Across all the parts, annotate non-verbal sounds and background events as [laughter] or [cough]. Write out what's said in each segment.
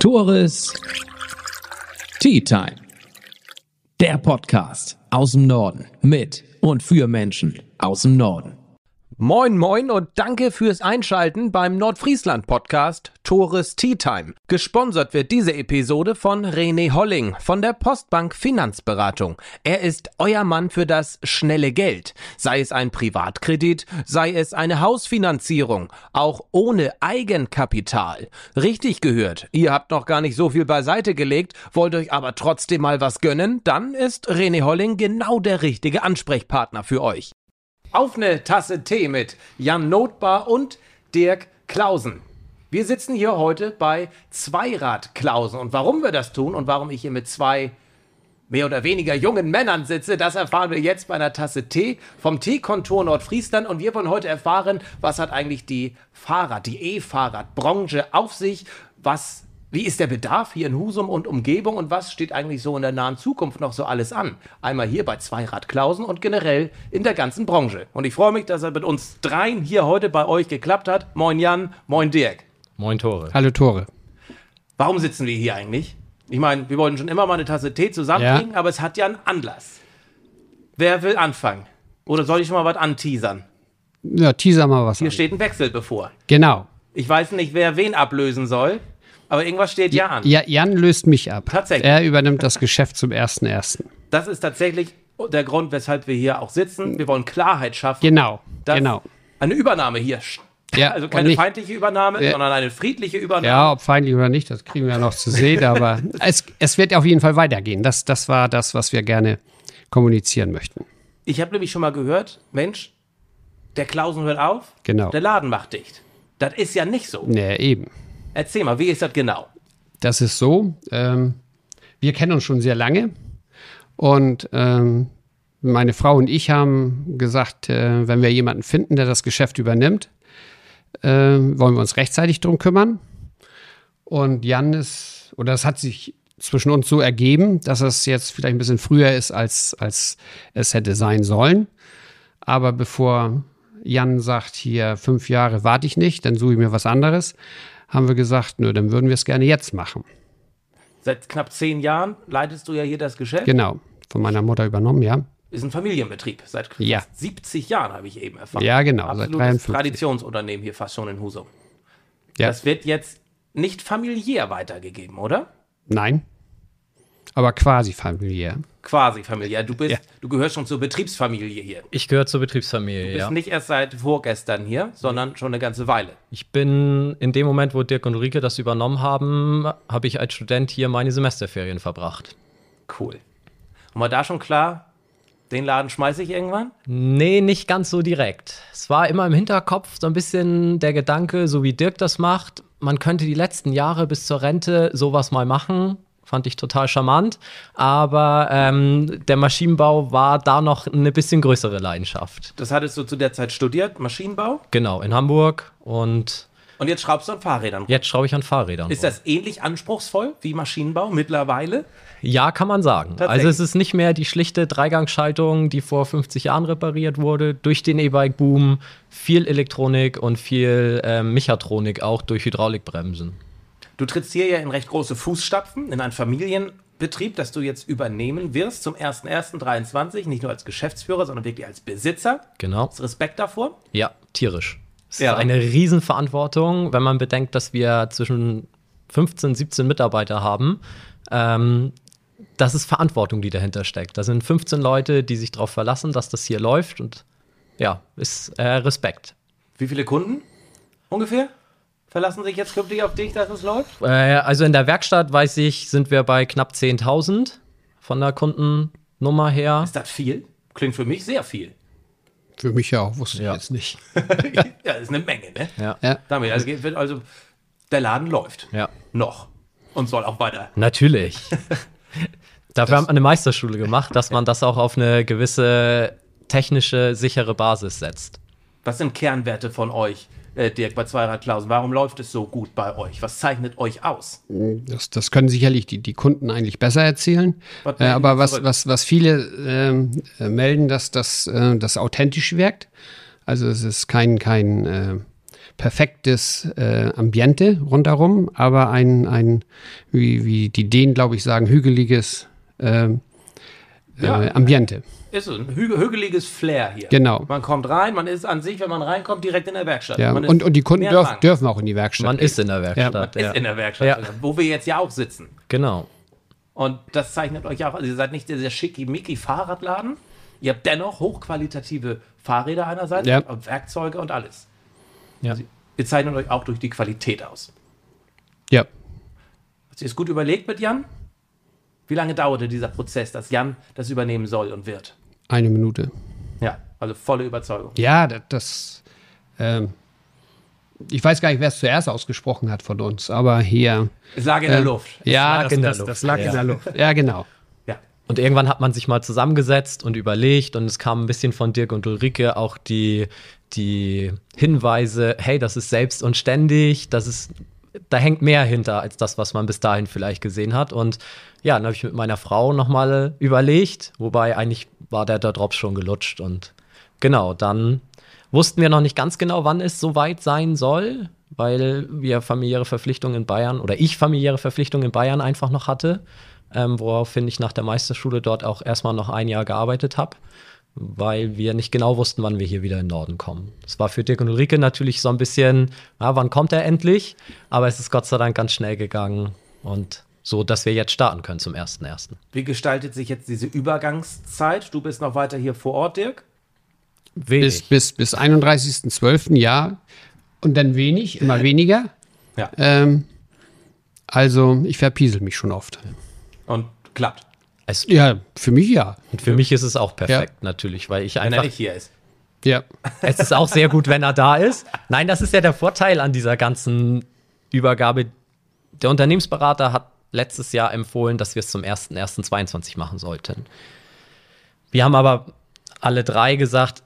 Tores Tea Time. Der Podcast aus dem Norden mit und für Menschen aus dem Norden. Moin, moin und danke fürs Einschalten beim Nordfriesland-Podcast Tores Tea Time. Gesponsert wird diese Episode von René Holling von der Postbank Finanzberatung. Er ist euer Mann für das schnelle Geld. Sei es ein Privatkredit, sei es eine Hausfinanzierung, auch ohne Eigenkapital. Richtig gehört, ihr habt noch gar nicht so viel beiseite gelegt, wollt euch aber trotzdem mal was gönnen, dann ist René Holling genau der richtige Ansprechpartner für euch. Auf eine Tasse Tee mit Jan Notbar und Dirk Klausen. Wir sitzen hier heute bei Zweirad Klausen. Und warum wir das tun und warum ich hier mit zwei mehr oder weniger jungen Männern sitze, das erfahren wir jetzt bei einer Tasse Tee vom Teekontor Nordfriesland. Und wir wollen heute erfahren, was hat eigentlich die Fahrrad, die E-Fahrradbranche auf sich? Was wie ist der Bedarf hier in Husum und Umgebung und was steht eigentlich so in der nahen Zukunft noch so alles an? Einmal hier bei Zweirad Klausen und generell in der ganzen Branche. Und ich freue mich, dass er mit uns dreien hier heute bei euch geklappt hat. Moin Jan, moin Dirk. Moin Tore. Hallo Tore. Warum sitzen wir hier eigentlich? Ich meine, wir wollten schon immer mal eine Tasse Tee zusammenbringen, ja. aber es hat ja einen Anlass. Wer will anfangen? Oder soll ich schon mal was anteasern? Ja, teaser mal was Hier an. steht ein Wechsel bevor. Genau. Ich weiß nicht, wer wen ablösen soll. Aber irgendwas steht Jan. Ja, Jan löst mich ab. Tatsächlich. Er übernimmt das Geschäft zum 1.1. Das ist tatsächlich der Grund, weshalb wir hier auch sitzen. Wir wollen Klarheit schaffen. Genau, genau. Eine Übernahme hier ja, [laughs] also keine nicht, feindliche Übernahme, ja, sondern eine friedliche Übernahme. Ja, ob feindlich oder nicht, das kriegen wir ja noch zu sehen, [laughs] aber es, es wird auf jeden Fall weitergehen. Das, das war das, was wir gerne kommunizieren möchten. Ich habe nämlich schon mal gehört, Mensch, der Klausen hört auf, genau. der Laden macht dicht. Das ist ja nicht so. Nee, eben. Erzähl mal, wie ist das genau? Das ist so. Ähm, wir kennen uns schon sehr lange und ähm, meine Frau und ich haben gesagt, äh, wenn wir jemanden finden, der das Geschäft übernimmt, äh, wollen wir uns rechtzeitig drum kümmern. Und Jan ist, oder es hat sich zwischen uns so ergeben, dass es jetzt vielleicht ein bisschen früher ist, als, als es hätte sein sollen. Aber bevor Jan sagt, hier fünf Jahre warte ich nicht, dann suche ich mir was anderes, haben wir gesagt, nö, dann würden wir es gerne jetzt machen. Seit knapp zehn Jahren leitest du ja hier das Geschäft. Genau, von meiner Mutter übernommen, ja. Ist ein Familienbetrieb seit ja. 70 Jahren, habe ich eben erfahren. Ja, genau. Absolutes seit 53. Traditionsunternehmen hier fast schon in Husum. Ja. Das wird jetzt nicht familiär weitergegeben, oder? Nein, aber quasi familiär. Quasi familiär. Du bist, ja. du gehörst schon zur Betriebsfamilie hier. Ich gehöre zur Betriebsfamilie. Du bist ja. nicht erst seit vorgestern hier, sondern schon eine ganze Weile. Ich bin in dem Moment, wo Dirk und Ulrike das übernommen haben, habe ich als Student hier meine Semesterferien verbracht. Cool. Und war da schon klar, den Laden schmeiße ich irgendwann? Nee, nicht ganz so direkt. Es war immer im Hinterkopf so ein bisschen der Gedanke, so wie Dirk das macht, man könnte die letzten Jahre bis zur Rente sowas mal machen, Fand ich total charmant. Aber ähm, der Maschinenbau war da noch eine bisschen größere Leidenschaft. Das hattest du zu der Zeit studiert, Maschinenbau? Genau, in Hamburg. Und und jetzt schraubst du an Fahrrädern. Jetzt schraube ich an Fahrrädern. Ist das ähnlich anspruchsvoll wie Maschinenbau mittlerweile? Ja, kann man sagen. Also es ist nicht mehr die schlichte Dreigangschaltung, die vor 50 Jahren repariert wurde, durch den E-Bike-Boom, viel Elektronik und viel äh, Mechatronik auch durch Hydraulikbremsen. Du trittst hier ja in recht große Fußstapfen, in ein Familienbetrieb, das du jetzt übernehmen wirst zum 01.01.23, nicht nur als Geschäftsführer, sondern wirklich als Besitzer. Genau. Hast Respekt davor? Ja, tierisch. Es ja. ist eine Riesenverantwortung, wenn man bedenkt, dass wir zwischen 15, 17 Mitarbeiter haben. Ähm, das ist Verantwortung, die dahinter steckt. Da sind 15 Leute, die sich darauf verlassen, dass das hier läuft und ja, ist äh, Respekt. Wie viele Kunden ungefähr? verlassen sich jetzt künftig auf dich, dass es läuft? Äh, also in der Werkstatt, weiß ich, sind wir bei knapp 10.000 von der Kundennummer her. Ist das viel? Klingt für mich sehr viel. Für mich ja auch, wusste ja. ich jetzt nicht. [laughs] [laughs] ja, das ist eine Menge, ne? Ja. ja. Damit, also, also der Laden läuft. Ja. Noch. Und soll auch weiter. Natürlich. [laughs] Dafür das haben wir eine Meisterschule gemacht, dass man das auch auf eine gewisse technische, sichere Basis setzt. Was sind Kernwerte von euch? äh, Dirk, bei Zweirad Klausen? Warum läuft es so gut bei euch? Was zeichnet euch aus? Das, das können sicherlich die, die Kunden eigentlich besser erzählen. Äh, aber was, was, was viele ähm, äh, melden, dass das, äh, das authentisch wirkt. Also es ist kein, kein äh, perfektes äh, Ambiente rundherum, aber ein, ein wie, wie die Dänen, glaube ich, sagen, hügeliges ähm, ja, äh, Ambiente. Ist ein hü hügeliges Flair hier. Genau. Man kommt rein, man ist an sich, wenn man reinkommt, direkt in der Werkstatt. Ja. Und, und die Kunden dürf, dürfen auch in die Werkstatt. Man ist in der Werkstatt. Ja. Man ist in der Werkstatt, also, wo wir jetzt ja auch sitzen. Genau. Und das zeichnet euch auch, also ihr seid nicht der sehr schicki-micki Fahrradladen, ihr habt dennoch hochqualitative Fahrräder einerseits, ja. Werkzeuge und alles. Ja. Also ihr zeichnet euch auch durch die Qualität aus. Ja. Hat du es gut überlegt mit Jan? Wie lange dauerte dieser Prozess, dass Jan das übernehmen soll und wird? Eine Minute. Ja, also volle Überzeugung. Ja, das. das ähm, ich weiß gar nicht, wer es zuerst ausgesprochen hat von uns, aber hier. Es lag in äh, der Luft. Ja, das, in der das, Luft. das lag ja. in der Luft. Ja, genau. Und irgendwann hat man sich mal zusammengesetzt und überlegt und es kam ein bisschen von Dirk und Ulrike auch die, die Hinweise, hey, das ist selbst und ständig, das ist, da hängt mehr hinter als das, was man bis dahin vielleicht gesehen hat. Und ja, dann habe ich mit meiner Frau nochmal äh, überlegt, wobei eigentlich war der, der Drops schon gelutscht und genau, dann wussten wir noch nicht ganz genau, wann es soweit sein soll, weil wir familiäre Verpflichtungen in Bayern oder ich familiäre Verpflichtungen in Bayern einfach noch hatte, ähm, woraufhin ich nach der Meisterschule dort auch erstmal noch ein Jahr gearbeitet habe, weil wir nicht genau wussten, wann wir hier wieder in den Norden kommen. Es war für Dirk und Ulrike natürlich so ein bisschen, ja, wann kommt er endlich? Aber es ist Gott sei Dank ganz schnell gegangen und so dass wir jetzt starten können zum 1.1. Wie gestaltet sich jetzt diese Übergangszeit? Du bist noch weiter hier vor Ort, Dirk? Wenig. Bis, bis, bis 31.12. ja. Und dann wenig, immer [laughs] weniger. Ja. Ähm, also ich verpiesel mich schon oft. Und klappt. Es, ja, für mich ja. Und für mich ist es auch perfekt ja. natürlich, weil ich einfach. Wenn er nicht hier ist. Ja. Es ist auch sehr gut, wenn er da ist. Nein, das ist ja der Vorteil an dieser ganzen Übergabe. Der Unternehmensberater hat letztes Jahr empfohlen, dass wir es zum 01.01.22 machen sollten. Wir haben aber alle drei gesagt,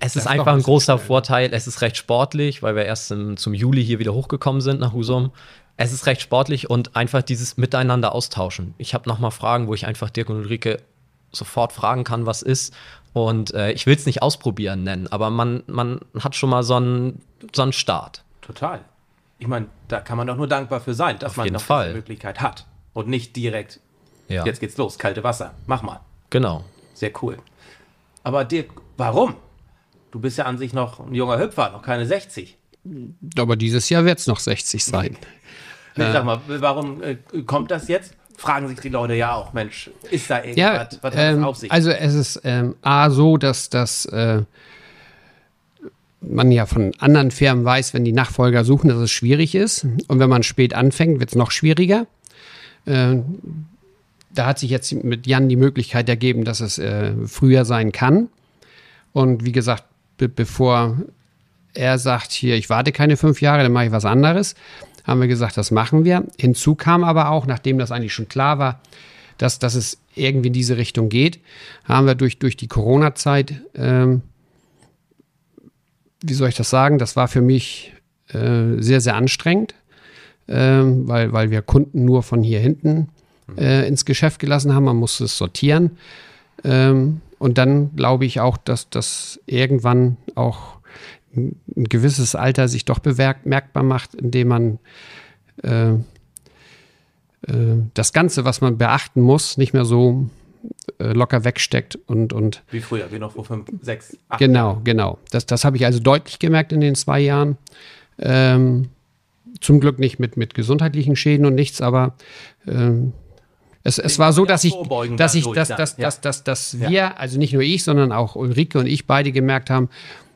es ist einfach ein, großer schnell. Vorteil. Es ist recht sportlich, weil wir erst im, zum Juli hier wieder hochgekommen sind nach Husum. Es ist recht sportlich und einfach dieses Miteinander austauschen. Ich habe nochmal Fragen, wo ich einfach Dirk und Ulrike sofort fragen kann, was ist. Und äh, ich will es nicht ausprobieren nennen, aber man, man hat schon mal so einen Start. Total ich meine, da kann man doch nur dankbar für sein, dass Auf man noch Fall. diese Möglichkeit hat und nicht direkt, ja. jetzt geht's los, kalte Wasser, mach mal. Genau. Sehr cool. Aber Dirk, warum? Du bist ja an sich noch ein junger Hüpfer, noch keine 60. Aber dieses Jahr wird's noch 60 sein. ich [laughs] äh, sag mal, warum äh, kommt das jetzt? fragen sich die Leute ja auch, Mensch, ist da irgendwas, ja, was hat ähm, auf sich? Also es ist ähm, A so, dass das äh, man ja von anderen Firmen weiß, wenn die Nachfolger suchen, dass es schwierig ist. Und wenn man spät anfängt, wird es noch schwieriger. Ähm, da hat sich jetzt mit Jan die Möglichkeit ergeben, dass es äh, früher sein kann. Und wie gesagt, bevor er sagt, hier, ich warte keine fünf Jahre, dann mache ich was anderes, haben wir gesagt, das machen wir. Hinzu kam aber auch, nachdem das eigentlich schon klar war, dass, dass es irgendwie in diese Richtung geht, haben wir durch, durch die Corona-Zeit ähm, wie soll ich das sagen, das war für mich äh, sehr, sehr anstrengend, äh, weil, weil wir Kunden nur von hier hinten äh, ins Geschäft gelassen haben. Man musste es sortieren. Ähm, und dann glaube ich auch, dass das irgendwann auch ein gewisses Alter sich doch bemerkbar macht, indem man äh, äh, das Ganze, was man beachten muss, nicht mehr so äh, locker wegsteckt und, und. Wie früher, wie noch vor fünf, sechs, acht. Genau, genau. Das, das habe ich also deutlich gemerkt in den zwei Jahren. Ähm, zum Glück nicht mit, mit gesundheitlichen Schäden und nichts, aber ähm, es, es war so, dass ich, dass ich, dass, dass, dass, dass, dass wir, also nicht nur ich, sondern auch Ulrike und ich beide gemerkt haben,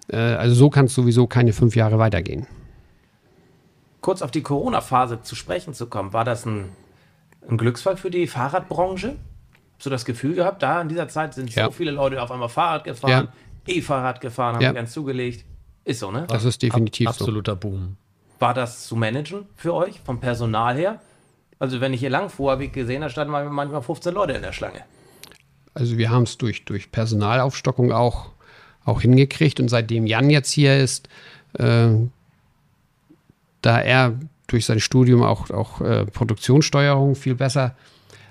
äh, also so kann es sowieso keine fünf Jahre weitergehen. Kurz auf die Corona-Phase zu sprechen zu kommen, war das ein, ein Glücksfall für die Fahrradbranche? so das Gefühl gehabt, da in dieser Zeit sind ja. so viele Leute auf einmal Fahrrad gefahren, ja. E-Fahrrad gefahren, haben ja. ganz zugelegt. Ist so, ne? Das ist definitiv Ab absoluter so. Boom. War das zu managen für euch vom Personal her? Also wenn ich hier lang fuhr, habe ich gesehen, da standen manchmal 15 Leute in der Schlange. Also wir haben es durch, durch Personalaufstockung auch, auch hingekriegt. Und seitdem Jan jetzt hier ist, äh, da er durch sein Studium auch, auch äh, Produktionssteuerung viel besser äh,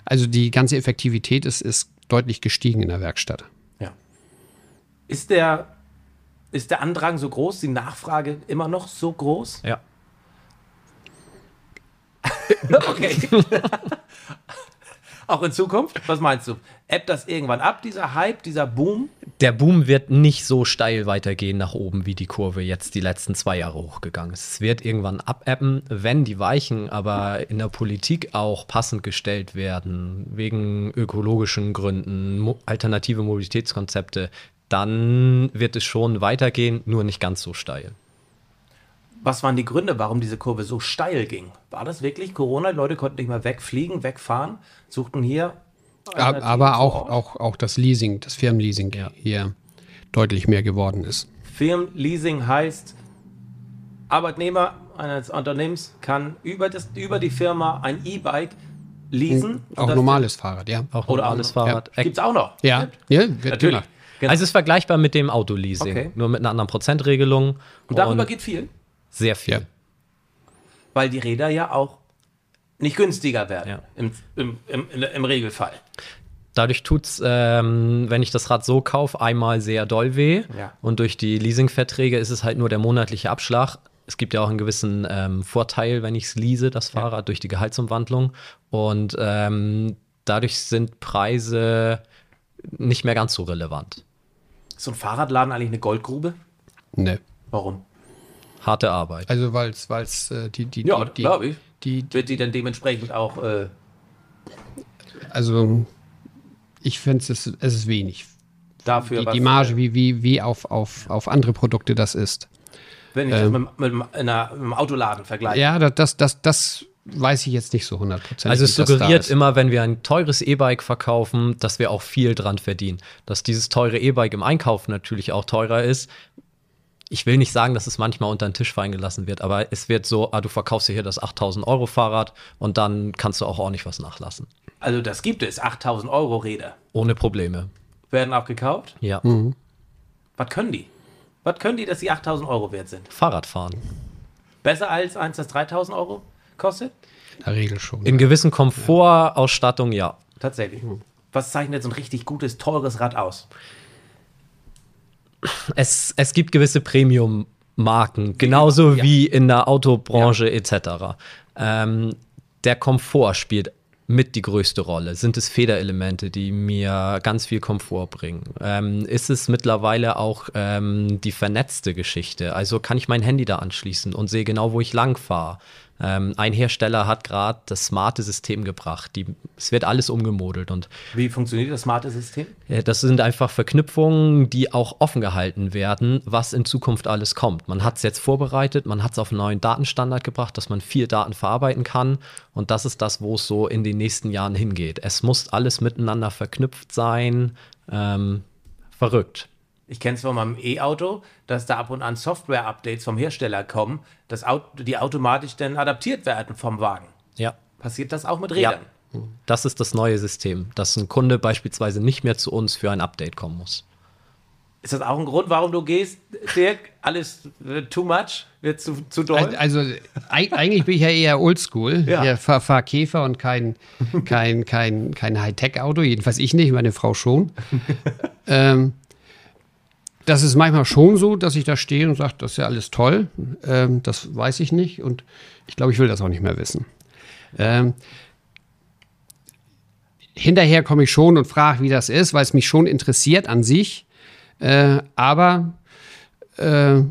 also die ganze Effektivität ist, ist deutlich gestiegen in der Werkstatt. Ja. Ist der, ist der Andrang so groß, die Nachfrage immer noch so groß? Ja. [laughs] okay. [laughs] Auch in Zukunft? Was meinst du? App das irgendwann ab, dieser Hype, dieser Boom? Der Boom wird nicht so steil weitergehen nach oben, wie die Kurve jetzt die letzten zwei Jahre hochgegangen ist. Es wird irgendwann abappen, wenn die Weichen aber in der Politik auch passend gestellt werden, wegen ökologischen Gründen, mo alternative Mobilitätskonzepte, dann wird es schon weitergehen, nur nicht ganz so steil. Was waren die Gründe, warum diese Kurve so steil ging? War das wirklich Corona? Die Leute konnten nicht mehr wegfliegen, wegfahren, suchten hier. Aber auch, auch, auch das Leasing, das Firmenleasing ja. hier deutlich mehr geworden ist. Firmenleasing heißt, Arbeitnehmer eines Unternehmens kann über, das, über die Firma ein E-Bike leasen. Auch normales Fahrrad, ja. Auch oder normales Fahrrad. Ja. Gibt es auch noch? Ja, ja wird natürlich. Gemacht. Genau. Also es ist vergleichbar mit dem Autoleasing, okay. nur mit einer anderen Prozentregelung. Und darüber Und geht viel. Sehr viel. Ja. Weil die Räder ja auch nicht günstiger werden ja. im, im, im, im, Regelfall. Dadurch tut es, ähm, wenn ich das Rad so kaufe, einmal sehr doll weh. Ja. Und durch die Leasingverträge ist es halt nur der monatliche Abschlag. Es gibt ja auch einen gewissen ähm, Vorteil, wenn ich es lease, das Fahrrad, durch die Gehaltsumwandlung. Und ähm, dadurch sind Preise nicht mehr ganz so relevant. Ist so ein Fahrradladen eigentlich eine Goldgrube? Nee. Warum? harte Arbeit. Also weil es, weil es äh, die, die, ja, die, glaube Die, die, wird die dann dementsprechend auch. Äh also ich finde es, ist, es ist wenig. Dafür die, die Marge, äh, wie, wie, wie auf, auf, auf andere Produkte das ist. Wenn ich ähm, das mit, mit, einer, mit einem Autoladen vergleiche. Ja, das, das, das, das weiß ich jetzt nicht so hundertprozentig. Also es suggeriert immer, wenn wir ein teures E-Bike verkaufen, dass wir auch viel dran verdienen. Dass dieses teure E-Bike im Einkauf natürlich auch teurer ist, ich will nicht sagen, dass es manchmal unter den Tisch fallen gelassen wird, aber es wird so, ah, du verkaufst dir hier das 8000 Euro Fahrrad und dann kannst du auch ordentlich was nachlassen. Also das gibt es, 8000 Euro Räder. Ohne Probleme. Werden auch gekauft? Ja. Mhm. Was können die? Was können die, dass die 8000 Euro wert sind? Fahrradfahren. Besser als eins, das 3000 Euro kostet? In der Regel schon. In ja. gewissen Komfortausstattung, ja. Tatsächlich. Mhm. Was zeichnet so ein richtig gutes, teures Rad aus? es, es gibt gewisse Premium-Marken, genauso ja. wie in der Autobranche ja. etc. Ähm, der Komfort spielt mit die größte Rolle? Sind es Federelemente, die mir ganz viel Komfort bringen? Ähm, ist es mittlerweile auch ähm, die vernetzte Geschichte? Also kann ich mein Handy da anschließen und sehe genau, wo ich lang fahre? Ähm, ein Hersteller hat gerade das smarte System gebracht. Die, es wird alles umgemodelt. Und Wie funktioniert das smarte System? Äh, das sind einfach Verknüpfungen, die auch offen gehalten werden, was in Zukunft alles kommt. Man hat es jetzt vorbereitet, man hat es auf einen neuen Datenstandard gebracht, dass man viel Daten verarbeiten kann. Und das ist das, wo es so in den nächsten Jahren hingeht. Es muss alles miteinander verknüpft sein. Ähm, verrückt. Ich kenne es von meinem E-Auto, dass da ab und an Software-Updates vom Hersteller kommen, dass die automatisch dann adaptiert werden vom Wagen. Ja. Passiert das auch mit Rädern? Ja. Das ist das neue System, dass ein Kunde beispielsweise nicht mehr zu uns für ein Update kommen muss. Ist das auch ein Grund, warum du gehst, Dirk? Alles too much? Wird zu, zu doll? Also, eigentlich bin ich ja eher oldschool. Ja. Ich fahre fahr Käfer und kein, kein, kein, kein Hightech-Auto. Jedenfalls ich nicht, meine Frau schon. [laughs] ähm, das ist manchmal schon so, dass ich da stehe und sage, das ist ja alles toll, ähm, das weiß ich nicht und ich glaube, ich will das auch nicht mehr wissen. Ähm, hinterher komme ich schon und frage, wie das ist, weil es mich schon interessiert an sich, äh, aber äh,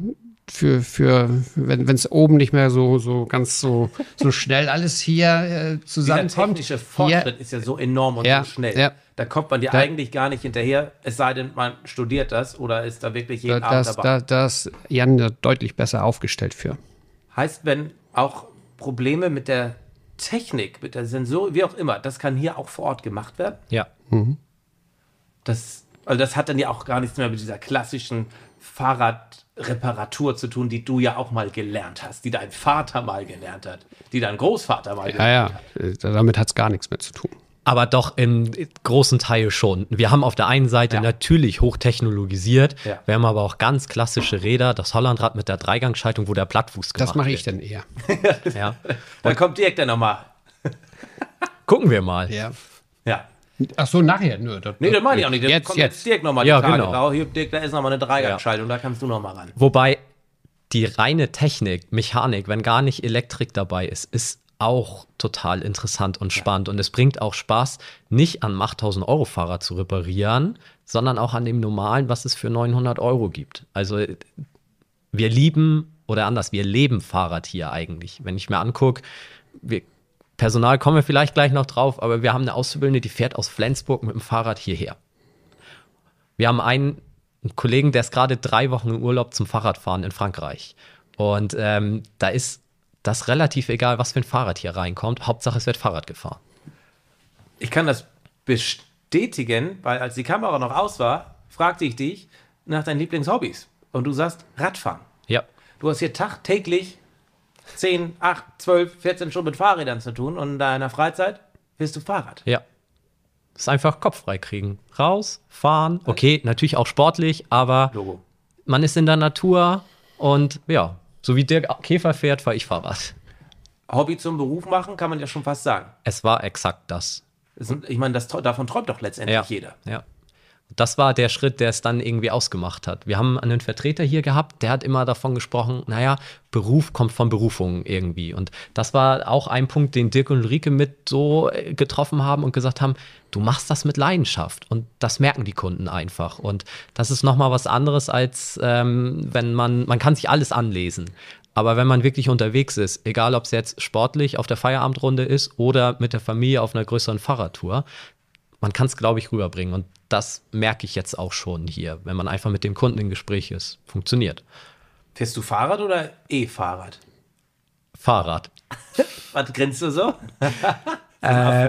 für, für wenn es oben nicht mehr so, so ganz so, so schnell alles hier äh, zusammenkommt. Der technische Fortschritt hier, ist ja so enorm und ja, so schnell. Ja. Da kommt man dir da, eigentlich gar nicht hinterher, es sei denn, man studiert das oder ist da wirklich jeden da, Abend dabei. Da, da ist Jan deutlich besser aufgestellt für. Heißt, wenn auch Probleme mit der Technik, mit der Sensor, wie auch immer, das kann hier auch vor Ort gemacht werden? Ja. Mhm. Das, also das hat dann ja auch gar nichts mehr mit dieser klassischen Fahrradreparatur zu tun, die du ja auch mal gelernt hast, die dein Vater mal gelernt hat, die dein Großvater mal ja, gelernt ja. hat. Ja, äh, damit hat es gar nichts mehr zu tun aber doch im großen Teil schon. Wir haben auf der einen Seite ja. natürlich hochtechnologisiert, ja. wir haben aber auch ganz klassische Räder, das Hollandrad mit der Dreigangschaltung, wo der Plattfuß gemacht Das mache ich dann eher. [laughs] ja. Dann kommt Dirk dann nochmal. [laughs] Gucken wir mal. Ja. Ja. Ach so, nachher. Nö, das, nee, das meine ich auch nicht. Das jetzt, kommt jetzt Dirk nochmal. Ja, Frage genau. Hier, Dirk, da ist nochmal eine Dreigangschaltung, ja. da kannst du nochmal ran. Wobei die reine Technik, Mechanik, wenn gar nicht Elektrik dabei ist, ist auch total interessant und spannend. Ja. Und es bringt auch Spaß, nicht an 8000 Euro Fahrrad zu reparieren, sondern auch an dem normalen, was es für 900 Euro gibt. Also wir lieben oder anders, wir leben Fahrrad hier eigentlich. Wenn ich mir angucke, Personal kommen wir vielleicht gleich noch drauf, aber wir haben eine Auszubildende, die fährt aus Flensburg mit dem Fahrrad hierher. Wir haben einen, einen Kollegen, der ist gerade drei Wochen im Urlaub zum Fahrradfahren in Frankreich. Und ähm, da ist dass relativ egal, was für ein Fahrrad hier reinkommt, Hauptsache es wird Fahrrad gefahren. Ich kann das bestätigen, weil als die Kamera noch aus war, fragte ich dich nach deinen Lieblingshobbys. Und du sagst Radfahren. Ja. Du hast hier tagtäglich 10, 8, 12, 14 Stunden mit Fahrrädern zu tun und in deiner Freizeit willst du Fahrrad. Ja. Das ist einfach Kopf frei kriegen. Raus, fahren. Okay, natürlich auch sportlich, aber Logo. man ist in der Natur und ja, so wie Dirk Käfer fährt, fahre ich Fahrrad. Hobby zum Beruf machen, kann man ja schon fast sagen. Es war exakt das. ich meine, das, davon träumt doch letztendlich ja. jeder. Ja das war der Schritt, der es dann irgendwie ausgemacht hat. Wir haben einen Vertreter hier gehabt, der hat immer davon gesprochen, naja, Beruf kommt von Berufung irgendwie. Und das war auch ein Punkt, den Dirk und Ulrike mit so äh, getroffen haben und gesagt haben, du machst das mit Leidenschaft. Und das merken die Kunden einfach. Und das ist nochmal was anderes, als ähm, wenn man, man kann sich alles anlesen. Aber wenn man wirklich unterwegs ist, egal ob es jetzt sportlich auf der Feierabendrunde ist oder mit der Familie auf einer größeren Fahrradtour, man kann es, glaube ich, rüberbringen. Und das merke ich jetzt auch schon hier, wenn man einfach mit dem Kunden im Gespräch ist. Funktioniert. Fährst du Fahrrad oder E-Fahrrad? Fahrrad. [laughs] Was grinst du so? [laughs] Äh,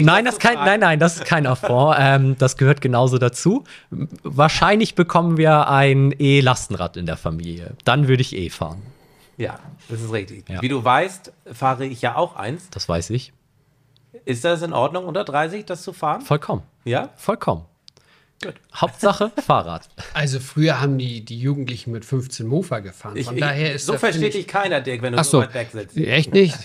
nein, das kein, nein, nein, das ist kein Affront. [laughs] ähm, das gehört genauso dazu. Wahrscheinlich bekommen wir ein E-Lastenrad in der Familie. Dann würde ich E fahren. Ja, das ist richtig. Ja. Wie du weißt, fahre ich ja auch eins. Das weiß ich. Ist das in Ordnung, unter 30 das zu fahren? Vollkommen. Ja? Vollkommen. Gut. Hauptsache [laughs] Fahrrad. Also früher haben die, die Jugendlichen mit 15 Mofa gefahren. Ich, daher ist so versteht dich keiner, Dirk, wenn du Ach so weit weg sitzt. Echt nicht?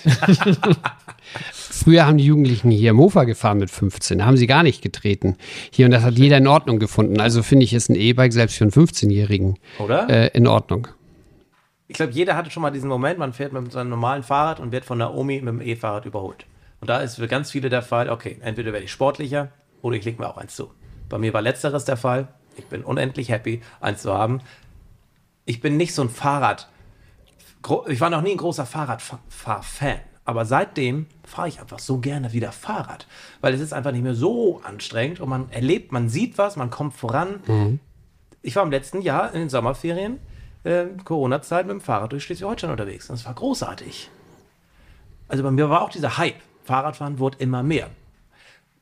[laughs] früher haben die Jugendlichen hier Mofa gefahren mit 15. Da haben sie gar nicht getreten. Hier und das hat jeder in Ordnung gefunden. Also finde ich, ist ein E-Bike selbst für einen 15-Jährigen äh, in Ordnung. Ich glaube, jeder hatte schon mal diesen Moment, man fährt mit seinem normalen Fahrrad und wird von Naomi mit dem E-Fahrrad überholt. Und da ist für ganz viele der Fall, okay, entweder werde ich sportlicher oder ich lege mir auch eins zu. Bei mir war letzteres der Fall. Ich bin unendlich happy, eins zu haben. Ich bin nicht so ein Fahrrad. Ich war noch nie ein großer Fahrradfahr-Fan. Aber seitdem fahre ich einfach so gerne wieder Fahrrad, weil es ist einfach nicht mehr so anstrengend und man erlebt, man sieht was, man kommt voran. Mhm. Ich war im letzten Jahr in den Sommerferien, äh, Corona-Zeit, mit dem Fahrrad durch Schleswig-Holstein unterwegs. Und das war großartig. Also bei mir war auch dieser Hype. Fahrradfahren wurde immer mehr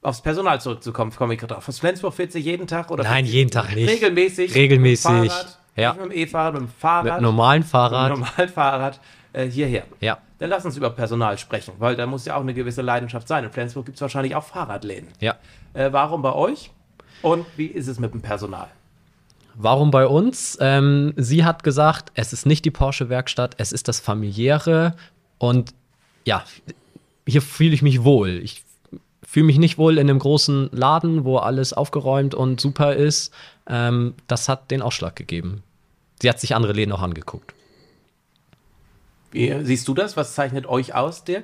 aufs Personal zurückzukommen, komme ich gerade auf. Aus Flensburg fährt sie jeden Tag oder? Nein, jeden Tag nicht. Regelmäßig. Regelmäßig. ja. mit dem E-Fahrrad, mit dem Fahrrad. Mit normalen Fahrrad. Mit normalen Fahrrad äh, hierher. Ja. Dann lass uns über Personal sprechen, weil da muss ja auch eine gewisse Leidenschaft sein. In Flensburg gibt es wahrscheinlich auch Fahrradläden. Ja. Äh, warum bei euch und wie ist es mit dem Personal? Warum bei uns? Ähm, sie hat gesagt, es ist nicht die Porsche-Werkstatt, es ist das familiäre und ja, hier fühle ich mich wohl. Ich fühle mich nicht wohl in einem großen Laden, wo alles aufgeräumt und super ist. Ähm, das hat den Ausschlag gegeben. Sie hat sich andere Läden auch angeguckt. Wie, siehst du das? Was zeichnet euch aus, Dirk?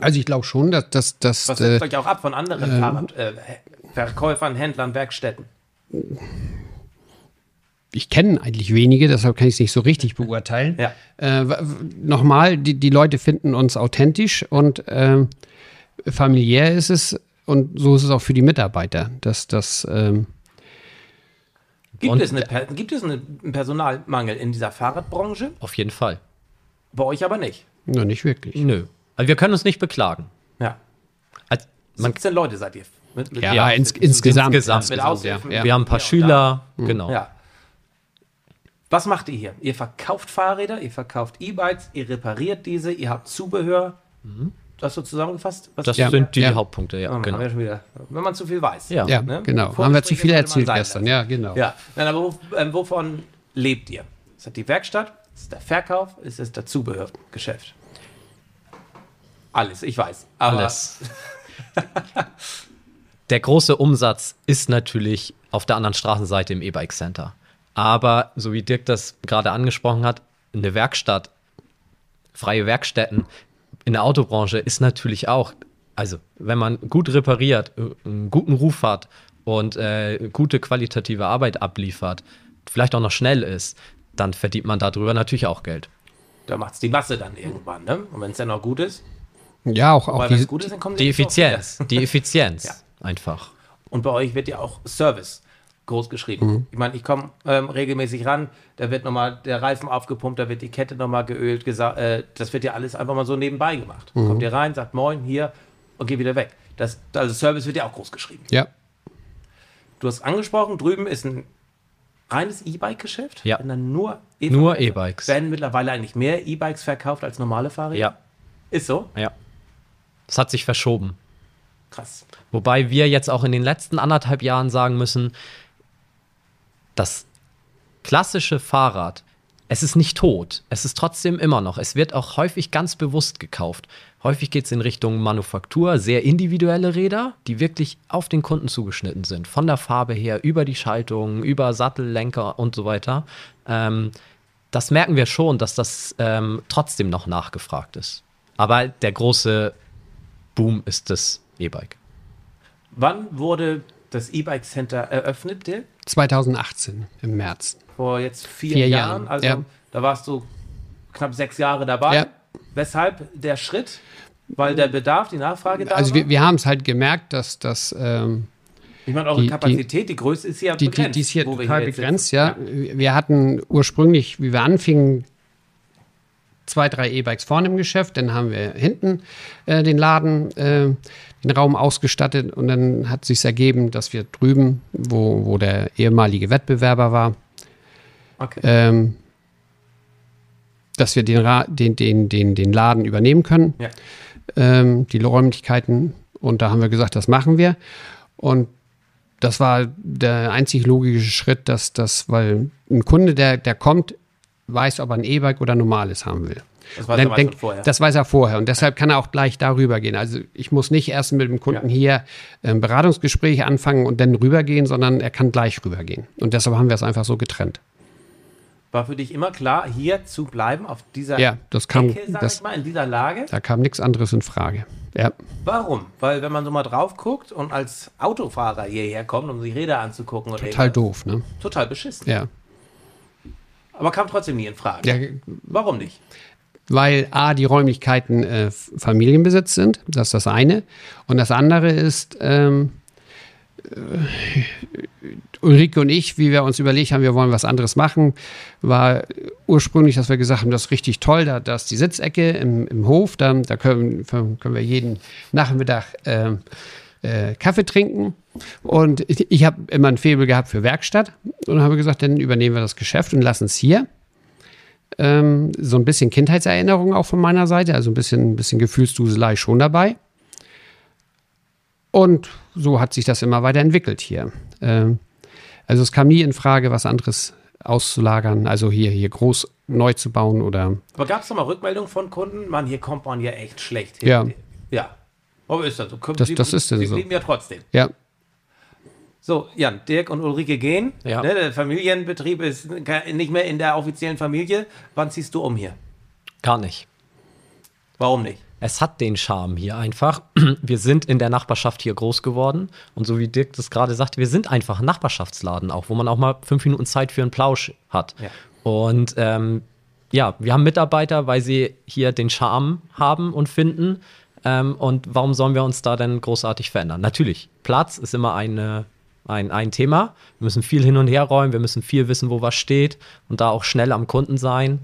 Also ich glaube schon, dass das. Dass, Was setzt äh, euch auch ab von anderen äh, Fahrrad, äh, Verkäufern, Händlern, Werkstätten? Ich kenne eigentlich wenige, deshalb kann ich es nicht so richtig beurteilen. Ja. Äh, nochmal, die, die Leute finden uns authentisch und ähm, familiär ist es und so ist es auch für die Mitarbeiter, dass das. Ähm gibt, es eine, gibt es einen Personalmangel in dieser Fahrradbranche? Auf jeden Fall. Bei euch aber nicht. Na, nicht wirklich. Nö. Also wir können uns nicht beklagen. Ja. Also, man, 17 Leute seid ihr. Mit, mit ja, ja ins, mit, insgesamt. insgesamt, insgesamt ja, ja. Wir haben ein paar Schüler, da. Mhm. genau. Ja. Was macht ihr hier? Ihr verkauft Fahrräder, ihr verkauft E-Bikes, ihr repariert diese, ihr habt Zubehör. Mhm das so zusammengefasst? Was das ja. sind die ja. Hauptpunkte, ja. Oh, genau. Wieder, wenn man zu viel weiß. Ja, ja ne? genau. Haben wir zu viel erzählt gestern, ja, genau. Ja, Nein, aber ähm, wovon lebt ihr? Ist das die Werkstatt? Ist das der Verkauf? Ist das das Zubehörgeschäft? Alles, ich weiß. Alles. [laughs] der große Umsatz ist natürlich auf der anderen Straßenseite im E-Bike Center. Aber so wie Dirk das gerade angesprochen hat, eine Werkstatt, freie Werkstätten in der Autobranche ist natürlich auch, also wenn man gut repariert, äh, einen guten Ruf hat und äh, gute qualitative Arbeit abliefert, vielleicht auch noch schnell ist, dann verdient man darüber natürlich auch Geld. Da macht es die Masse dann irgendwann, ne? Und wenn es dann noch gut ist. Ja, auch, auch die, ist, die, Effizienz. Die [laughs] Effizienz. ja. Einfach. Und bei euch wird ja auch Service groß geschrieben. Mhm. Ich meine, ich komme ähm, regelmäßig ran, da wird nochmal der Reifen aufgepumpt, da wird die Kette nochmal geölt, äh, das wird ja alles einfach mal so nebenbei gemacht. Mhm. Kommt ihr rein, sagt Moin, hier und geht wieder weg. Das, also Service wird ja auch groß geschrieben. Ja. Du hast angesprochen, drüben ist ein reines E-Bike-Geschäft? Ja. Dann nur E-Bikes? Nur E-Bikes. Werden mittlerweile eigentlich mehr E-Bikes verkauft als normale Fahrräder? Ja. Ist so? Ja. Es hat sich verschoben. Krass. Wobei wir jetzt auch in den letzten anderthalb Jahren sagen müssen, das klassische Fahrrad, es ist nicht tot, es ist trotzdem immer noch. Es wird auch häufig ganz bewusst gekauft. Häufig geht es in Richtung Manufaktur, sehr individuelle Räder, die wirklich auf den Kunden zugeschnitten sind. Von der Farbe her, über die Schaltung, über Sattellenker und so weiter. Ähm, das merken wir schon, dass das ähm, trotzdem noch nachgefragt ist. Aber der große Boom ist das E-Bike. Wann wurde das E-Bike Center eröffnet, Dirk? 2018 im März. Vor jetzt vier, vier Jahren. Jahren. Also ja. da warst du knapp sechs Jahre dabei. Ja. Weshalb der Schritt? Weil der Bedarf, die Nachfrage da Also war? wir, wir haben es halt gemerkt, dass das... Ähm, ich meine, eure die, Kapazität, die, die Größe ist ja begrenzt. Die, die ist hier total begrenzt, ja. ja. Wir hatten ursprünglich, wie wir anfingen, zwei, drei E-Bikes vorne im Geschäft, dann haben wir hinten äh, den Laden, äh, den Raum ausgestattet und dann hat sich ergeben, dass wir drüben, wo, wo der ehemalige Wettbewerber war, okay. ähm, dass wir den, Ra den, den, den, den Laden übernehmen können, ja. ähm, die Räumlichkeiten und da haben wir gesagt, das machen wir und das war der einzig logische Schritt, dass das, weil ein Kunde, der, der kommt, weiß, ob er ein E-Bike oder ein normales haben will. Das weiß, dann, denk, das weiß, er vorher. Und deshalb kann er auch gleich darüber gehen. Also ich muss nicht erst mit dem Kunden ja. hier ein ähm, Beratungsgespräch anfangen und dann rübergehen, sondern er kann gleich rübergehen. Und deshalb haben wir es einfach so getrennt. War für dich immer klar, hier zu bleiben auf dieser ja, das kam, Ecke, sag das, ich mal, in dieser Lage? Da kam nichts anderes in Frage. Ja. Warum? Weil wenn man so mal drauf guckt und als Autofahrer hierher kommt, um sich Räder anzugucken. Total doof, ne? Total beschissen. Ja, aber kam trotzdem nie in Frage. Ja, Warum nicht? Weil A, die Räumlichkeiten äh, Familienbesitz sind, das ist das eine. Und das andere ist, ähm, äh, Ulrike und ich, wie wir uns überlegt haben, wir wollen was anderes machen, war ursprünglich, dass wir gesagt haben, das ist richtig toll, da, da ist die Sitzecke im, im Hof, da, da können, können wir jeden Nachmittag ähm, äh, Kaffee trinken. Und ich, ich habe immer ein Febel gehabt für Werkstatt und habe gesagt, dann übernehmen wir das Geschäft und lassen es hier. Ähm, so ein bisschen Kindheitserinnerung auch von meiner Seite, also ein bisschen, ein bisschen Gefühlsduselei schon dabei. Und so hat sich das immer weiterentwickelt hier. Ähm, also es kam nie in Frage, was anderes auszulagern, also hier, hier groß neu zu bauen oder. Aber gab es nochmal Rückmeldungen von Kunden? Man, hier kommt man ja echt schlecht hin. Ja. Ja. Aber ist das so? Kommt, das, Sie, das ist denn die so. ja trotzdem. Ja, so, Jan, Dirk und Ulrike gehen. Ja. Ne, der Familienbetrieb ist nicht mehr in der offiziellen Familie. Wann ziehst du um hier? Gar nicht. Warum nicht? Es hat den Charme hier einfach. [clears throat] Wir sind in der Nachbarschaft hier groß geworden. Und so wie Dirk das gerade sagte, wir sind einfach ein Nachbarschaftsladen auch, wo man auch mal fünf Minuten Zeit für einen Plausch hat. Ja. Und ähm, ja, wir haben Mitarbeiter, weil sie hier den Charme haben und finden. Ähm, und warum sollen wir uns da denn großartig verändern? Natürlich, Platz ist immer eine ein, ein Thema. Wir müssen viel hin und her räumen, wir müssen viel wissen, wo was steht und da auch schnell am Kunden sein.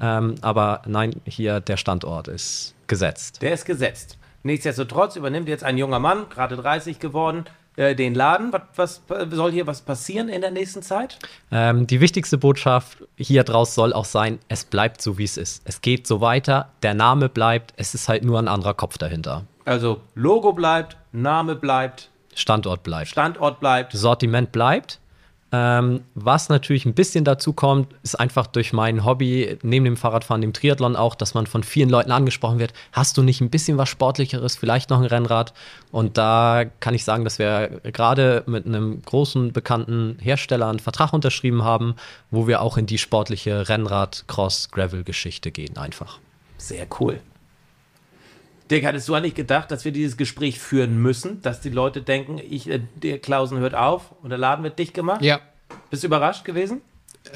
Ähm, aber nein, hier der Standort ist gesetzt. Der ist gesetzt. Nichtsdestotrotz übernimmt jetzt ein junger Mann, gerade 30 geworden, äh, den Laden. Was, was, äh, soll hier was passieren in der nächsten Zeit? Ähm, die wichtigste Botschaft hier draus soll auch sein, es bleibt so, wie es ist. Es geht so weiter, der Name bleibt, es ist halt nur ein anderer Kopf dahinter. Also Logo bleibt, Name bleibt, Standort bleibt. Standort bleibt. Sortiment bleibt. Ähm, was natürlich ein bisschen dazu kommt, ist einfach durch mein Hobby, neben dem Fahrradfahren, dem Triathlon auch, dass man von vielen Leuten angesprochen wird, hast du nicht ein bisschen was Sportlicheres, vielleicht noch ein Rennrad? Und da kann ich sagen, dass wir gerade mit einem großen, bekannten Hersteller einen Vertrag unterschrieben haben, wo wir auch in die sportliche Rennrad-Cross-Gravel-Geschichte gehen einfach. Sehr cool. Dirk, hattest du eigentlich gedacht, dass wir dieses Gespräch führen müssen, dass die Leute denken, ich, äh, der Klausen hört auf und der Laden wird dicht gemacht? Ja. Bist du überrascht gewesen?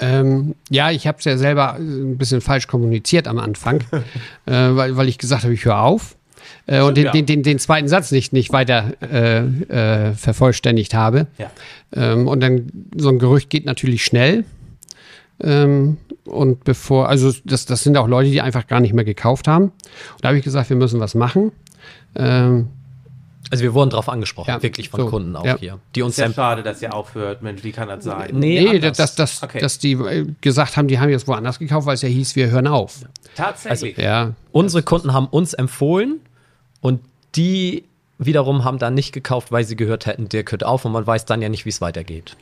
Ähm, ja, ich habe es ja selber äh, ein bisschen falsch kommuniziert am Anfang, [laughs] äh, weil, weil ich gesagt habe, ich höre auf. Äh, und den, den, den, den, zweiten Satz nicht, nicht weiter äh, äh, vervollständigt habe. Ja. Ähm, und dann so ein Gerücht geht natürlich schnell. Ähm, und bevor, also das, das sind auch Leute, die einfach gar nicht mehr gekauft haben. Und da habe ich gesagt, wir müssen was machen. Ähm, also wir wurden darauf angesprochen, ja, wirklich von so, Kunden auch ja. hier. Die uns ist schade, dass ihr aufhört, Mensch, wie kann das sein? Nee, nee dass, dass, okay. dass die äh, gesagt haben, die haben jetzt woanders gekauft, weil es ja hieß, wir hören auf. Tatsächlich. Also, ja. Unsere Kunden haben uns empfohlen und die wiederum haben dann nicht gekauft, weil sie gehört hätten, der hört auf und man weiß dann ja nicht, wie es weitergeht.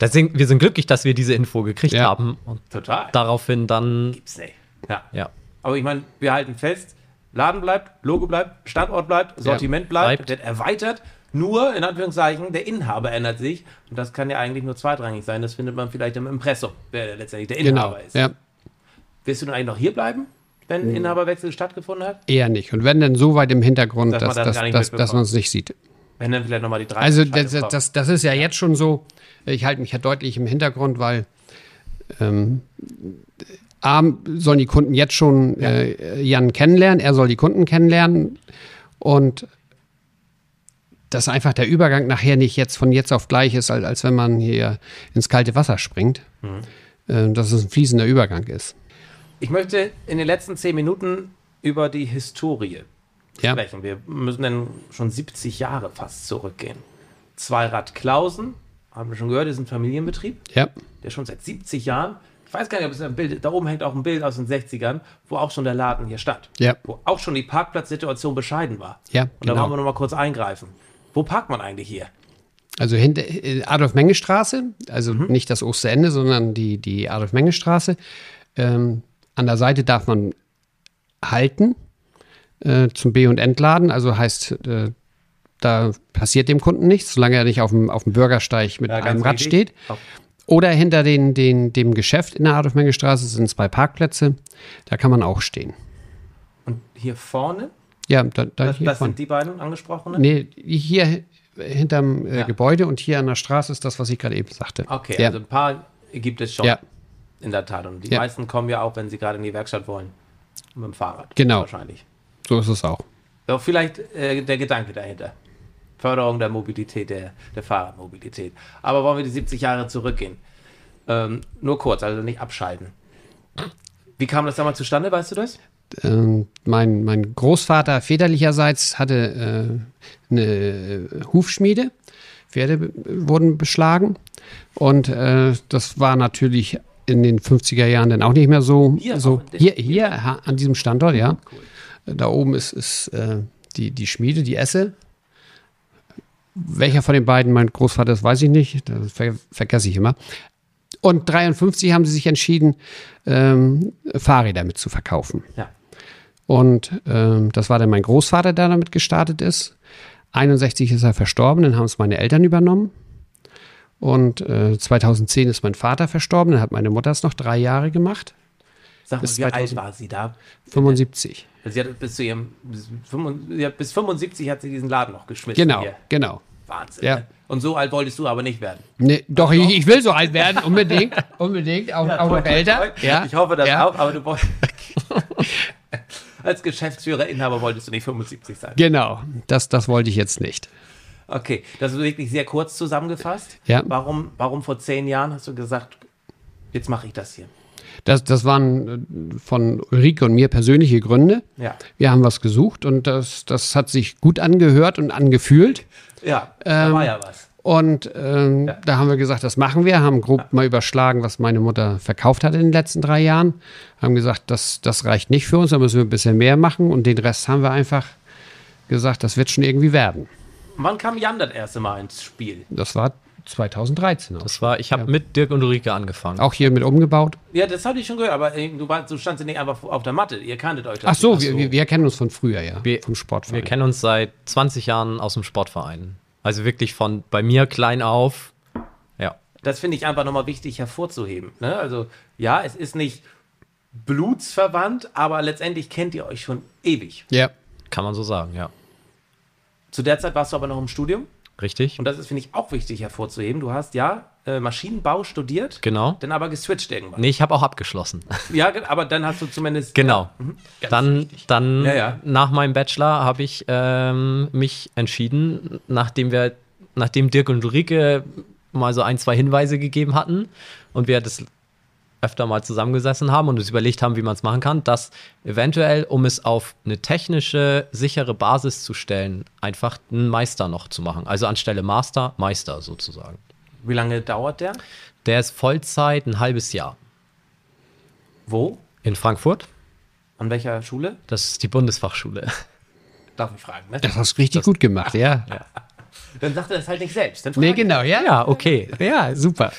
Deswegen, wir sind glücklich, dass wir diese Info gekriegt ja. haben. Und Total. Daraufhin dann. Gibt's nicht. Ja. ja. Aber ich meine, wir halten fest, Laden bleibt, Logo bleibt, Standort bleibt, Sortiment ja, bleibt, bleibt, wird erweitert. Nur, in Anführungszeichen, der Inhaber ändert sich. Und das kann ja eigentlich nur zweitrangig sein. Das findet man vielleicht im Impressum, wer letztendlich der Inhaber genau. ist. Ja. Wirst du denn eigentlich noch hier bleiben? wenn hm. Inhaberwechsel stattgefunden hat? Eher nicht. Und wenn denn so weit im Hintergrund, dass, dass man das dass, es nicht sieht. Wenn dann vielleicht nochmal die drei. Also das, das, das, ist ja, ja, jetzt schon so, ich halte mich ja deutlich im Hintergrund, weil ähm, A, sollen die Kunden jetzt schon äh, Jan kennenlernen, er soll die Kunden kennenlernen und dass einfach der Übergang nachher nicht jetzt von jetzt auf gleich ist, als, als wenn man hier ins kalte Wasser springt, mhm. äh, dass es ein fließender Übergang ist. Ich möchte in den letzten zehn Minuten über die Historie ja. sprechen. Wir müssen dann schon 70 Jahre fast zurückgehen. Zweirad Klausen, haben wir schon gehört, ist ein Familienbetrieb, ja. der schon seit 70 Jahren, ich weiß gar nicht, ob es ein Bild, da oben hängt auch ein Bild aus den 60ern, wo auch schon der Laden hier stand. Ja. Wo auch schon die Parkplatzsituation bescheiden war. Ja, Und genau. da wollen genau. wir nochmal kurz eingreifen. Wo parkt man eigentlich hier? Also hinter äh, Adolf-Menge-Straße, also mhm. nicht das Osterende, sondern die, die Adolf-Menge-Straße. Ähm, an der Seite darf man halten, äh, zum B- und Entladen. Also heißt, äh, da passiert dem Kunden nichts, solange er nicht auf dem, auf dem Bürgersteig mit ja, einem Rad richtig. steht. Oder hinter den, den, dem Geschäft in der Adolf-Menge-Straße sind zwei Parkplätze. Da kann man auch stehen. Und hier vorne? Ja, da, da das, das sind die beiden angesprochenen? Nee, hier äh, hinterm äh, ja. Gebäude und hier an der Straße ist das, was ich gerade eben sagte. Okay, ja. also ein paar gibt es schon. Ja. In der Tat. Und die meisten kommen ja auch, wenn sie gerade in die Werkstatt wollen. Mit dem Fahrrad. Genau. Wahrscheinlich. So ist es auch. Auch vielleicht äh, der Gedanke dahinter. Förderung der Mobilität, der, der Fahrradmobilität. Aber wollen wir die 70 Jahre zurückgehen? Ähm, nur kurz, also nicht abschalten. Wie kam das damals zustande, weißt du das? Ähm, mein, mein Großvater väterlicherseits hatte äh, eine Hufschmiede. Pferde wurden beschlagen. Und äh, das war natürlich in den 50er Jahren dann auch nicht mehr so. Hier, so, hier, hier an diesem Standort, ja. Cool. Da oben ist, ist äh, die, die Schmiede, die Esse. Welcher von den beiden mein Großvater ist, weiß ich nicht. Das ver vergesse ich immer. Und 53 haben sie sich entschieden, ähm, Fahrräder mit zu verkaufen. Ja. Und ähm, das war dann mein Großvater, der damit gestartet ist. 61 ist er verstorben, dann haben es meine Eltern übernommen. Und äh, 2010 ist mein Vater verstorben, dann hat meine Mutter es noch drei Jahre gemacht. Sag mal, wie alt war sie da? 75. Also sie hat bis zu ihrem bis, 75, hat sie diesen Laden noch geschmissen. Genau, hier. genau. Wahnsinn. Ja. Ne? Und so alt wolltest du aber nicht werden. Nee, doch, also, ich, ich, will so alt werden, unbedingt, [laughs] unbedingt, auch, ja, auch noch älter. Ja. Ich hoffe das ja. auch, aber du wolltest. [laughs] als Geschäftsführer, Inhaber wolltest du nicht 75 sein. Genau, das, das wollte ich jetzt nicht. Okay, das ist wirklich sehr kurz zusammengefasst. Ja. Warum, warum vor zehn Jahren hast du gesagt, jetzt mache ich das hier? Das, das waren äh, von Ulrike und mir persönliche Gründe. Ja. Wir haben was gesucht und das, das hat sich gut angehört und angefühlt. Ja, da ähm, war ja ähm, was. Und ähm, ja. da haben wir gesagt, das machen wir, haben grob ja. mal überschlagen, was meine Mutter verkauft hat in den letzten drei Jahren. Haben gesagt, das, das reicht nicht für uns, da müssen wir ein bisschen mehr machen. Und den Rest haben wir einfach gesagt, das wird schon irgendwie werden. Wann kam Jan das erste Mal ins Spiel? Das war 2013 aus. Das war, ich habe ja. mit Dirk und Ulrike angefangen. Auch hier mit umgebaut? Ja, das hatte ich schon gehört, aber äh, du, du standst nicht einfach auf der Matte. Ihr kanntet euch das. Ach so, wir, wir, wir, kennen uns von früher, ja. Wir, vom Sportverein. Wir kennen uns seit 20 Jahren aus dem Sportverein. Also wirklich von bei mir klein auf. Ja. Das finde ich einfach nochmal wichtig hervorzuheben. Ne? Also, ja, es ist nicht blutsverwandt, aber letztendlich kennt ihr euch schon ewig. Ja. Kann man so sagen, ja. Zu der Zeit warst du aber noch im Studium? Richtig. Und das ist, finde ich, auch wichtig hervorzuheben. Du hast ja äh, Maschinenbau studiert. Genau. Dann aber geswitcht irgendwann. Nee, ich habe auch abgeschlossen. [laughs] Ja, aber dann hast du zumindest. Genau. Äh, mhm, dann dann ja, ja. nach meinem Bachelor habe ich ähm, mich entschieden, nachdem wir, nachdem Dirk und Ulrike mal so ein, zwei Hinweise gegeben hatten und wir das öfter mal zusammengesessen haben und uns überlegt haben, wie man es machen kann, dass eventuell, um es auf eine technische, sichere Basis zu stellen, einfach einen Meister noch zu machen. Also anstelle Master, Meister sozusagen. Wie lange dauert der? Der ist Vollzeit, ein halbes Jahr. Wo? In Frankfurt. An welcher Schule? Das ist die Bundesfachschule. Darf ich fragen, ne? Das hast du richtig das gut gemacht, ja. ja. Dann sagt er das halt nicht selbst. Dann nee, genau, ja, ja, okay. Ja, super.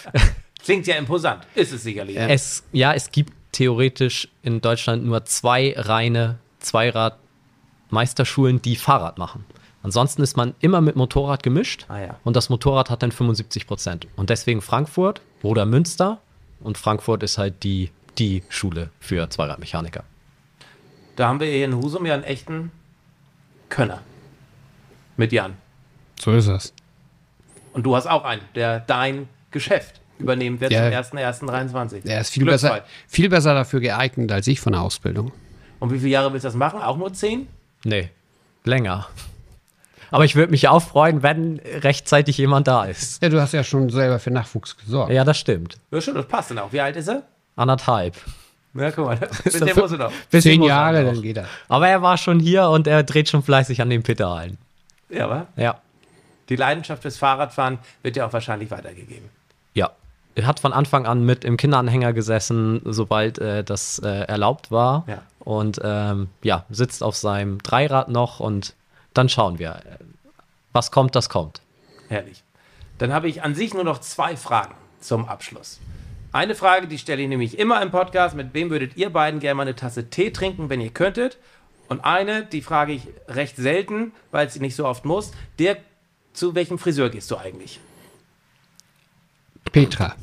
Klingt ja imposant, ist es sicherlich. Ja. Es, ja, es gibt theoretisch in Deutschland nur zwei reine Zweirad-Meisterschulen, die Fahrrad machen. Ansonsten ist man immer mit Motorrad gemischt ah, ja. und das Motorrad hat dann 75 Prozent. Und deswegen Frankfurt oder Münster und Frankfurt ist halt die, die Schule für Zweiradmechaniker. Da haben wir hier in Husum ja einen echten Könner mit Jan. So ist es. Und du hast auch einen, der dein Geschäft übernehmen wird ja. zum 1.1.23. Er ist viel besser, viel besser dafür geeignet als ich von der Ausbildung. Und wie viele Jahre willst du das machen? Auch nur zehn? Nee, länger. Aber ich würde mich auch freuen, wenn rechtzeitig jemand da ist. Ja, du hast ja schon selber für Nachwuchs gesorgt. Ja, das stimmt. Ja, schon, das passt dann auch. Wie alt ist er? Anderthalb. Ja, guck mal, bis der muss er noch. Bis Zehn Jahre, dann geht er. Aber er war schon hier und er dreht schon fleißig an den Pedalen. Ja, aber? Ja. Die Leidenschaft fürs Fahrradfahren wird ja auch wahrscheinlich weitergegeben. Ja hat von Anfang an mit im Kinderanhänger gesessen, sobald äh, das äh, erlaubt war. Ja. Und ähm, ja, sitzt auf seinem Dreirad noch und dann schauen wir. Äh, was kommt, das kommt. Herrlich. Dann habe ich an sich nur noch zwei Fragen zum Abschluss. Eine Frage, die stelle ich nämlich immer im Podcast: Mit wem würdet ihr beiden gerne mal eine Tasse Tee trinken, wenn ihr könntet? Und eine, die frage ich recht selten, weil es nicht so oft muss: Der, zu welchem Friseur gehst du eigentlich? Petra.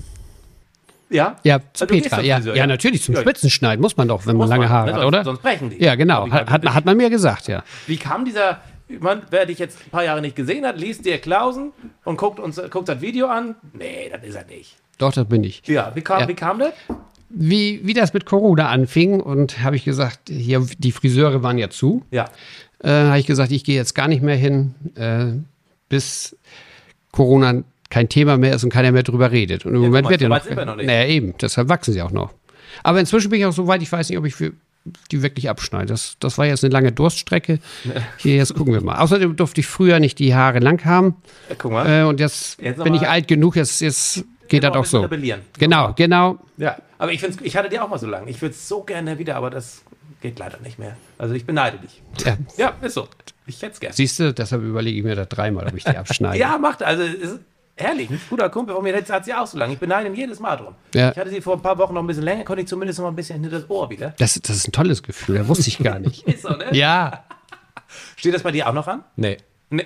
Ja? Ja, also zu also Petra. Ja, Friseur, ja, ja, natürlich, zum ja, Spitzenschneiden muss man doch, wenn man lange Haare man, ne? hat, oder? Sonst brechen die. Ja, genau. Hat, hat, man mir gesagt, ja. Wie kam dieser, man, wer dich jetzt ein paar Jahre nicht gesehen hat, liest dir Klausen und guckt, uns, guckt das Video an. Nee, das ist er nicht. Doch, das bin ich. Ja, wie kam, ja. Wie kam das? Wie, wie das mit Corona anfing und habe ich gesagt, hier, die Friseure waren ja zu. Ja. Äh, habe ich gesagt, ich gehe jetzt gar nicht mehr hin, äh, bis Corona kein Thema mehr ist und keiner mehr drüber redet. Und im ja, Moment wird ja noch. Sind wir noch nicht. Naja, eben, deshalb wachsen sie auch noch. Aber inzwischen bin ich auch so weit, ich weiß nicht, ob ich für die wirklich abschneide. Das, das war jetzt eine lange Durststrecke. [laughs] Hier, jetzt gucken wir mal. Außerdem durfte ich früher nicht die Haare lang haben. Ja, guck mal. Äh, und jetzt, jetzt bin ich alt genug, jetzt, jetzt geht das auch so. Genau, genau. Ja, aber ich, ich hatte die auch mal so lang. Ich würde es so gerne wieder, aber das geht leider nicht mehr. Also ich beneide dich. Ja, ja ist so. Ich hätte es gerne. Siehst du, deshalb überlege ich mir da dreimal, ob ich die [laughs] abschneide. ja, macht. Also ist, Ehrlich, ein guter Kumpel von mir, jetzt hat sie auch so lange. Ich beneide ihn jedes Mal drum. Ja. Ich hatte sie vor ein paar Wochen noch ein bisschen länger, konnte ich zumindest noch ein bisschen hinter das Ohr wieder. Das, das ist ein tolles Gefühl, da wusste ich gar nicht. [laughs] ist so, ne? Ja. [laughs] Steht das bei dir auch noch an? Nee. nee.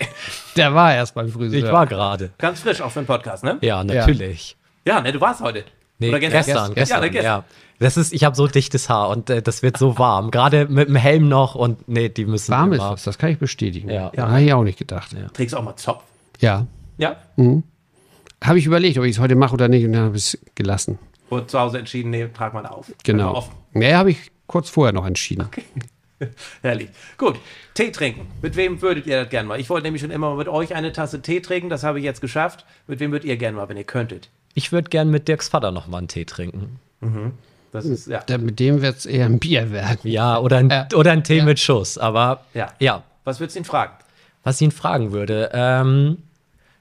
Der war erst beim Friseur. Ich war gerade. Ganz frisch, auch für den Podcast, ne? Ja, natürlich. Ja, ne, du warst heute. Nee, Oder gestern. Gestern, gestern, ja, ne, gestern. ja. Das ist, ich habe so dichtes Haar und äh, das wird so warm. Gerade mit dem Helm noch und nee, die müssen. Warm immer. ist das, das kann ich bestätigen. Ja. ja. Habe ich auch nicht gedacht. Ja. Trägst du auch mal Zopf? Ja. Ja? Mhm habe ich überlegt, ob ich es heute mache oder nicht, und dann habe ich es gelassen. Und zu Hause entschieden, nee, trag mal auf. Genau. Offen. Nee, habe ich kurz vorher noch entschieden. Okay. [laughs] Herrlich. Gut, Tee trinken. Mit wem würdet ihr das gerne mal? Ich wollte nämlich schon immer mit euch eine Tasse Tee trinken, das habe ich jetzt geschafft. Mit wem würdet ihr gerne mal, wenn ihr könntet? Ich würde gerne mit Dirks Vater noch mal einen Tee trinken. Mhm. Das ist, ja. Da, mit dem wird es eher ein Bier werden. Ja, oder ein, äh, oder ein Tee ja. mit Schuss. Aber ja. ja. Was würdest du ihn fragen? Was ich ihn fragen würde, ähm,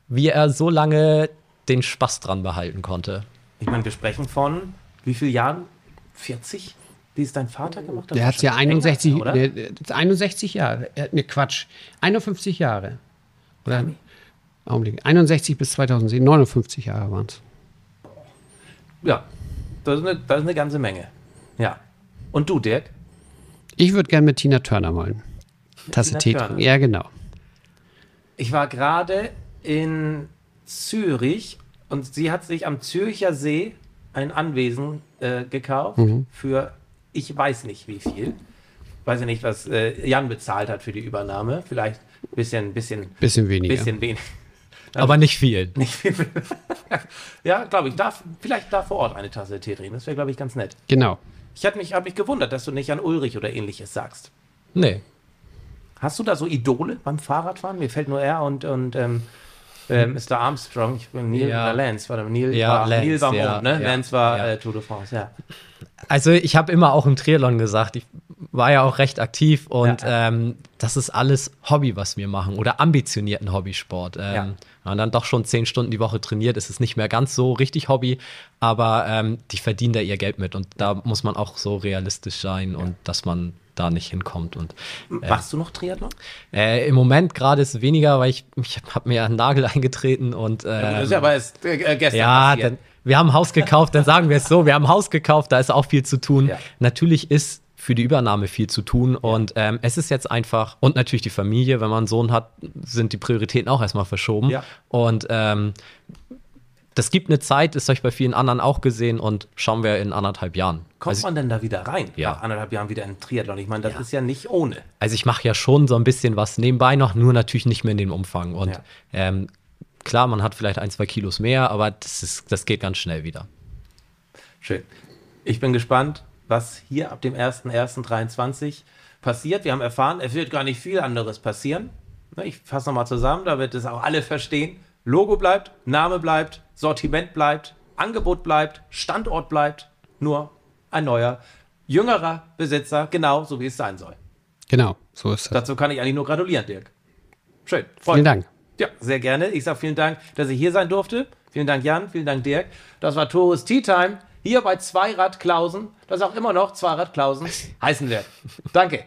wie er so lange den Spaß dran behalten konnte. Ich meine, wir sprechen von wie vielen Jahren? 40? Wie ist dein Vater gemacht hat? Der hat ja 61, länger, oder? Ne, 61 Jahre. Ne, Quatsch. 51 Jahre. Oder? Augenblick. 61 bis 2007, 59 Jahre waren es. Ja, das ist, eine, das ist eine ganze Menge. Ja. Und du, Dirk? Ich würde gerne mit Tina Turner malen. Tasse Tee trinken. Ja, genau. Ich war gerade in Zürich und sie hat sich am Zürcher See ein Anwesen äh, gekauft mhm. für ich weiß nicht wie viel. Weiß ja nicht, was äh, Jan bezahlt hat für die Übernahme. Vielleicht ein bisschen, bisschen, bisschen weniger. Bisschen wenig. [laughs] Aber nicht viel. [laughs] Nicht viel. [laughs] ja, glaube ich. Darf, vielleicht da vor Ort eine Tasse Tee trinken. Das wäre, glaube ich, ganz nett. Genau. Ich habe mich, hab mich gewundert, dass du nicht an Ulrich oder ähnliches sagst. Nee. Hast du da so Idole beim Fahrradfahren? Mir fällt nur er und, und ähm, ähm, Mr. Hm. Armstrong, ich bin Neil ja. Äh, Lance, warte, Neil, ja, war, Lance, Neil war Mond, ja, ne? Ja, Lance war äh, Tour de France, ja. Also ich habe immer auch im Triathlon gesagt, ich war ja auch recht aktiv und ähm, das ist alles Hobby, was wir machen oder ambitionierten Hobbysport. Ähm, man dann doch schon zehn Stunden die Woche trainiert, ist es nicht mehr ganz so richtig Hobby, aber ähm, die verdienen da ihr Geld mit und da muss man auch so realistisch sein und dass man da nicht hinkommt. Und, äh, Machst du noch Triathlon? Äh, Im Moment gerade ist weniger, weil ich, ich habe mir einen Nagel [laughs] eingetreten und. Ähm, ja, ist aber ist, äh, äh gestern. Ja, dann, wir haben ein Haus gekauft, dann sagen wir es so: Wir haben ein Haus gekauft, da ist auch viel zu tun. Ja. Natürlich ist für die Übernahme viel zu tun. Und ähm, es ist jetzt einfach, und natürlich die Familie, wenn man einen Sohn hat, sind die Prioritäten auch erstmal verschoben. Ja. Und ähm, das gibt eine Zeit, ist euch bei vielen anderen auch gesehen und schauen wir in anderthalb Jahren. Kommt also man denn da wieder rein? Ja. Nach anderthalb Jahren wieder in Triathlon. Ich meine, das ja. ist ja nicht ohne. Also ich mache ja schon so ein bisschen was nebenbei noch, nur natürlich nicht mehr in dem Umfang. Und ja. ähm, klar, man hat vielleicht ein, zwei Kilos mehr, aber das, ist, das geht ganz schnell wieder. Schön. Ich bin gespannt, was hier ab dem 01.01.23 passiert. Wir haben erfahren, es wird gar nicht viel anderes passieren. Ne, ich fasse nochmal zusammen, damit es auch alle verstehen. Logo bleibt, Name bleibt, Sortiment bleibt, Angebot bleibt, Standort bleibt, nur ein neuer, jüngerer Besitzer, genau so wie es sein soll. Genau, so ist es. Dazu kann ich eigentlich nur gratulieren, Dirk. Schön. Freut vielen Dank. Ja, sehr gerne. Ich sage vielen Dank, dass ich hier sein durfte. Vielen Dank, Jan. Vielen Dank, Dirk. Das war Torus Tea Time hier bei Zweirad Klausen, das auch immer noch Zweirad Klausen [laughs] heißen wird. Danke.